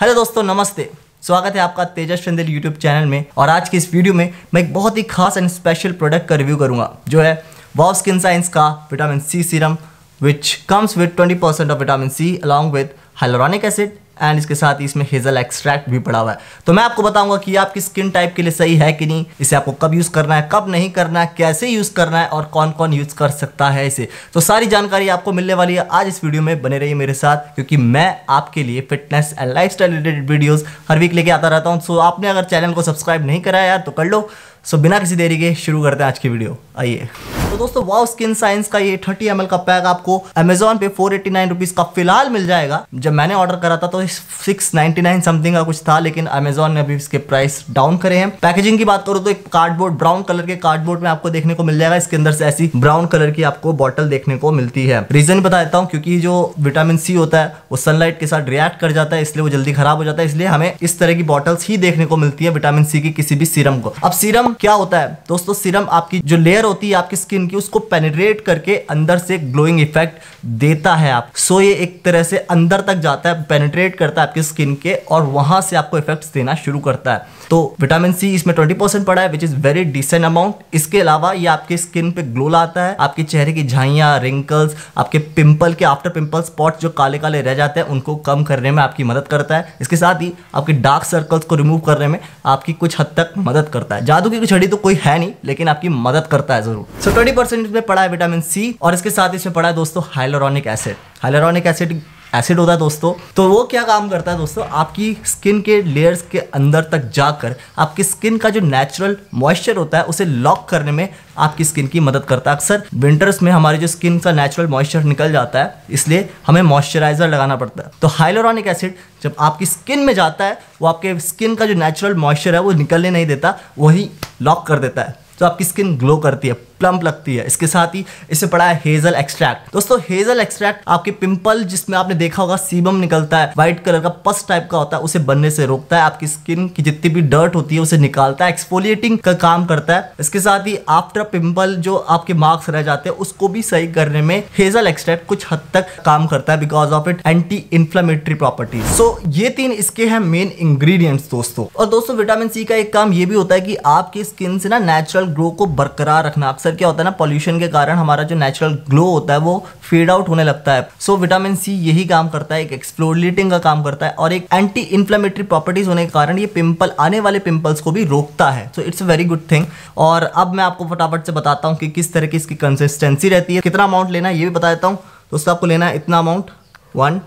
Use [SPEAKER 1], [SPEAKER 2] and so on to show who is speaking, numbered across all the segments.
[SPEAKER 1] hello दोस्तों नमस्ते स्वागत है आपका तेजस चंदेल यूट्यूब चैनल में और आज की इस वीडियो में मैं एक बहुत ही खास एंड स्पेशल प्रोडक्ट का रिव्यू करूंगा जो है वॉव स्किन साइंस का vitamin C serum which comes with 20% of vitamin C along with hyaluronic acid and इसके साथ इसमें हेजल एक्सट्रैक्ट भी पड़ा हुआ है तो मैं आपको बताऊंगा कि आपकी स्किन टाइप के लिए सही है कि नहीं इसे आपको कब यूज़ करना है कब नहीं करना है कैसे यूज़ करना है और कौन कौन यूज़ कर सकता है इसे तो सारी जानकारी आपको मिलने वाली है आज इस वीडियो में बने रही मेरे साथ क्योंकि मैं आपके लिए fitness and life related videos हर वीक लेके आता रहता हूँ सो आपने अगर चैनल को सब्सक्राइब नहीं कराया यार तो कर लो सो बिना किसी देरी के शुरू करते हैं आज की वीडियो आइए तो दोस्तों वाव स्किन साइंस का ये थर्टी एम का पैक आपको अमेजोन पे फोर एट्टी नाइन रुपीज का फिलहाल मिल जाएगा जब मैंने ऑर्डर करा था तो सिक्स नाइनटी नाइन समथिंग का कुछ था लेकिन अमेजोन ने अभी इसके प्राइस डाउन करे हैं पैकेजिंग की बात करो तो एक कार्डबोर्ड ब्राउन कलर के कार्डबोर्ड में आपको देखने को मिल जाएगा इसके अंदर से ऐसी ब्राउन कलर की आपको बॉटल देखने को मिलती है रीजन बता देता हूँ क्योंकि जो विटामिन सी होता है वो सनलाइट के साथ रिएक्ट कर जाता है इसलिए वो जल्दी खराब हो जाता है इसलिए हमें इस तरह की बॉटल्स ही देखने को मिलती है विटामिन सी की किसी भी सीरम को अब सीरम क्या होता है दोस्तों सीरम आपकी जो लेयर होती है आपकी स्किन स्किन की उसको पेनिट्रेट करके अंदर से ग्लोइंग इफेक्ट देता है आप सो ये एक तरह से अंदर तक जाता है पेनिट्रेट करता है आपकी स्किन के और वहाँ से आपको इफेक्ट्स देना शुरू करता है तो विटामिन सी इसमें ट्वेंटी परसेंट पड़ा है which is very decent amount इसके अलावा ये आपके स्किन पे ग्लो लाता है आपके चेहरे की झाइया रिंकल्स आपके पिंपल के आफ्टर पिंपल स्पॉट जो काले काले रह जाते हैं उनको कम करने में आपकी मदद करता है इसके साथ ही आपके डार्क सर्कल्स को रिमूव करने में आपकी कुछ हद तक मदद करता है जादू की कुछ हड्डी तो कोई है नहीं लेकिन आपकी मदद करता है जरूर सो ट्वेंटी परसेंट इसमें पड़ा है विटामिन सी और इसके साथ इसमें पड़ा है दोस्तों hyaluronic acid hyaluronic acid acid होता है दोस्तों तो वो क्या काम करता है दोस्तों आपकी स्किन के लेयर्स के अंदर तक जाकर आपकी स्किन का जो नेचुरल मॉइस्चर होता है उसे लॉक करने में आपकी स्किन की मदद करता है अक्सर विंटर्स में हमारी जो स्किन का नेचुरल मॉइस्चर निकल जाता है इसलिए हमें मॉइस्चराइजर लगाना पड़ता है तो हाइलोरॉनिक एसिड जब आपकी स्किन में जाता है वो आपके स्किन का जो नेचुरल मॉइस्चर है वो निकलने नहीं देता वही लॉक कर देता है तो आपकी स्किन ग्लो करती है प्लम्प लगती है इसके साथ ही इसे पड़ा है हेजल एक्सट्रैक्ट दोस्तों हेजल एक्सट्रैक्ट आपके पिंपल जिसमें आपने देखा होगा सीबम निकलता है व्हाइट कलर का पस टाइप का होता है उसे बनने से रोकता है आपकी स्किन की जितनी भी डर्ट होती है उसे निकालता है एक्सपोलिएटिंग का काम करता है इसके साथ ही आफ्टर पिंपल जो आपके मार्क्स रह जाते हैं उसको भी सही करने में हेजल एक्सट्रैक्ट कुछ हद तक काम करता है because of it anti inflammatory property so ये तीन इसके हैं मेन इंग्रीडियंट्स दोस्तों और दोस्तों विटामिन सी का एक काम ये भी होता है कि आपकी स्किन से ना नेचुरल ग्रो को बरकरार रखना आप अक्सर क्या होता है ना पॉल्यूशन के कारण हमारा जो नेचुरल ग्लो होता है वो फेड आउट होने लगता है सो विटामिन सी यही काम करता है एक एक्सप्लोलिटिंग का काम करता है और एक एंटी इन्फ्लेमेटरी प्रॉपर्टीज होने के कारण ये पिंपल आने वाले पिंपल्स को भी रोकता है so it's a very good thing और अब मैं आपको फटाफट से बताता हूँ कि किस तरह की इसकी कंसिस्टेंसी रहती है कितना अमाउंट लेना है ये भी बता देता हूँ दोस्तों आपको लेना है इतना अमाउंट वन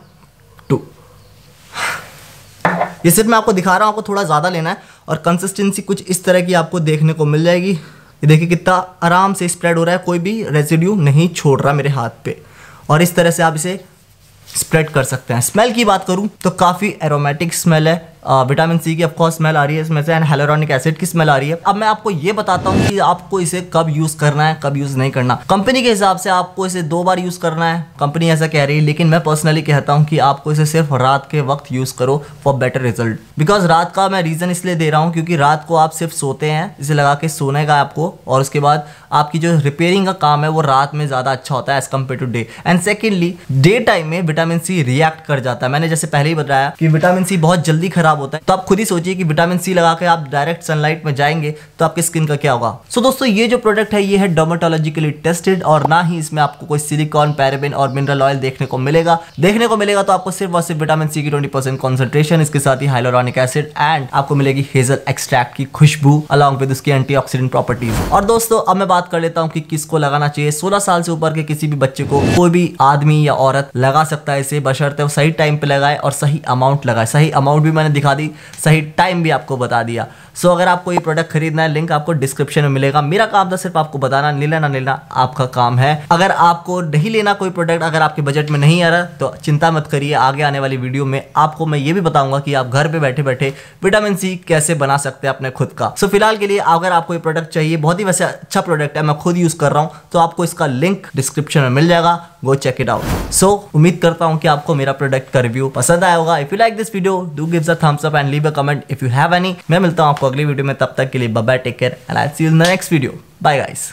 [SPEAKER 1] टू ये सिर्फ मैं आपको दिखा रहा हूँ आपको थोड़ा ज़्यादा लेना है और कंसिस्टेंसी कुछ इस तरह की आपको देखने को मिल जाएगी ये देखिए कितना आराम से स्प्रेड हो रहा है कोई भी रेजिड्यू नहीं छोड़ रहा मेरे हाथ पे और इस तरह से आप इसे स्प्रेड कर सकते हैं स्मेल की बात करूँ तो काफ़ी एरोमेटिक स्मेल है विटामिन सी की ऑफकोर्स स्मेल आ रही है इसमें से एंड हेलोरॉनिक एसिड की स्मेल आ रही है अब मैं आपको ये बताता हूँ कि आपको इसे कब यूज़ करना है कब यूज़ नहीं करना कंपनी के हिसाब से आपको इसे दो बार यूज़ करना है कंपनी ऐसा कह रही है लेकिन मैं पर्सनली कहता हूँ कि आपको इसे सिर्फ रात के वक्त यूज़ करो फॉर बेटर रिजल्ट बिकॉज रात का मैं रीज़न इसलिए दे रहा हूँ क्योंकि रात को आप सिर्फ सोते हैं इसे लगा के सोने का आपको और उसके बाद आपकी जो रिपेयरिंग का काम है वो रात में ज़्यादा अच्छा होता है as compared to day and secondly day time में विटामिन सी रिएक्ट कर जाता है मैंने जैसे पहले ही बताया कि विटामिन सी बहुत जल्दी खराब खराब होता है तो आप खुद ही सोचिए कि विटामिन सी लगा के आप डायरेक्ट सनलाइट में जाएंगे तो आपकी स्किन का क्या होगा सो so, दोस्तों ये जो प्रोडक्ट है ये है डोमेटोलॉजिकली टेस्टेड और ना ही इसमें आपको कोई सिलिकॉन पैराबिन और मिनरल ऑयल देखने को मिलेगा देखने को मिलेगा तो आपको सिर्फ और सिर्फ विटामिन सी की ट्वेंटी परसेंट कॉन्सेंट्रेशन इसके साथ ही हाइलोरॉनिक एसिड एंड आपको मिलेगी हेजल एक्सट्रैक्ट की खुशबू अलॉन्ग विद उसकी एंटीऑक्सीडेंट प्रॉपर्टीज और दोस्तों अब मैं बात कर लेता हूँ कि किसको लगाना चाहिए सोलह साल से ऊपर के किसी भी बच्चे को कोई भी आदमी या औरत लगा सकता है इसे बशर्ते वो सही टाइम पे लगाए और सही अमाउंट लगाए सही अमाउंट भी मैंने दिखा दी सही टाइम भी आपको बता दिया सो अगर आपको ये प्रोडक्ट खरीदना है लिंक आपको डिस्क्रिप्शन में मिलेगा मेरा काम था सिर्फ आपको बताना ले लेना लेना आपका काम है अगर आपको नहीं लेना कोई प्रोडक्ट अगर आपके बजट में नहीं आ रहा तो चिंता मत करिए आगे आने वाली वीडियो में आपको मैं ये भी बताऊंगा कि आप घर पर बैठे बैठे विटामिन सी कैसे बना सकते हैं अपने खुद का सो फिलहाल के लिए अगर आपको ये प्रोडक्ट चाहिए बहुत ही वैसे अच्छा प्रोडक्ट है मैं खुद यूज कर रहा हूँ तो आपको इसका लिंक डिस्क्रिप्शन में मिल जाएगा go check it out so उम्मीद करता हूँ कि आपको मेरा प्रोडक्ट का रिव्यू पसंद आया होगा if you like this video do gives a thumbs up and leave a comment if you have any मैं मिलता हूं आपको अगली वीडियो में तब तक के लिए bye take care and I see you in the next video bye guys